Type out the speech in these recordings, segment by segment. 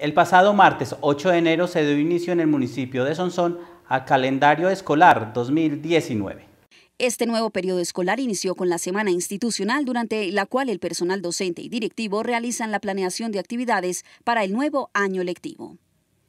El pasado martes 8 de enero se dio inicio en el municipio de Sonsón al calendario escolar 2019. Este nuevo periodo escolar inició con la semana institucional durante la cual el personal docente y directivo realizan la planeación de actividades para el nuevo año lectivo.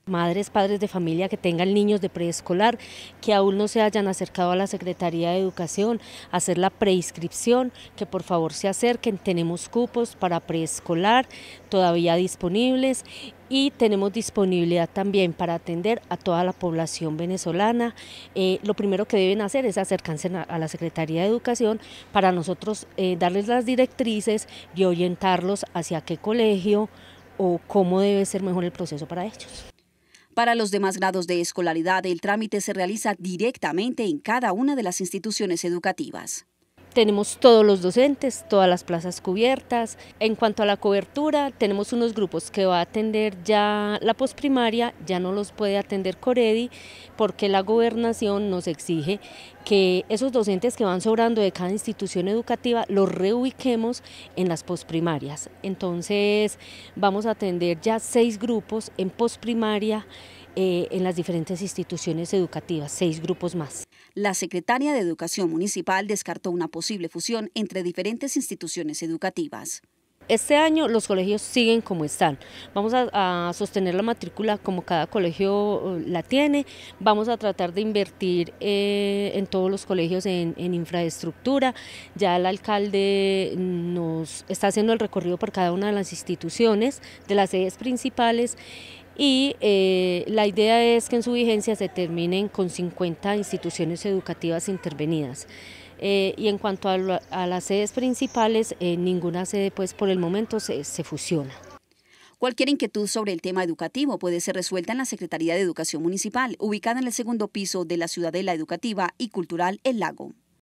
Madres, padres de familia que tengan niños de preescolar que aún no se hayan acercado a la Secretaría de Educación, hacer la preinscripción, que por favor se acerquen. Tenemos cupos para preescolar todavía disponibles y tenemos disponibilidad también para atender a toda la población venezolana. Eh, lo primero que deben hacer es acercarse a la Secretaría de Educación para nosotros eh, darles las directrices y orientarlos hacia qué colegio o cómo debe ser mejor el proceso para ellos. Para los demás grados de escolaridad, el trámite se realiza directamente en cada una de las instituciones educativas tenemos todos los docentes, todas las plazas cubiertas. En cuanto a la cobertura, tenemos unos grupos que va a atender ya la posprimaria, ya no los puede atender Coredi, porque la gobernación nos exige que esos docentes que van sobrando de cada institución educativa los reubiquemos en las posprimarias. Entonces vamos a atender ya seis grupos en posprimaria eh, en las diferentes instituciones educativas, seis grupos más. La secretaria de Educación Municipal descartó una posible fusión entre diferentes instituciones educativas. Este año los colegios siguen como están. Vamos a, sostener la matrícula como cada colegio eh, la tiene. Vamos a tratar de invertir eh, en todos los colegios en, en, infraestructura. Ya el alcalde nos está haciendo el recorrido por cada una de las instituciones, de las sedes principales y eh, la idea es que en su vigencia se terminen con 50 instituciones educativas intervenidas. Eh, y en cuanto a, las sedes principales, eh, ninguna sede pues por el momento se, se fusiona. Cualquier inquietud sobre el tema educativo puede ser resuelta en la Secretaría de Educación Municipal, ubicada en el segundo piso de la Ciudadela Educativa y Cultural El Lago.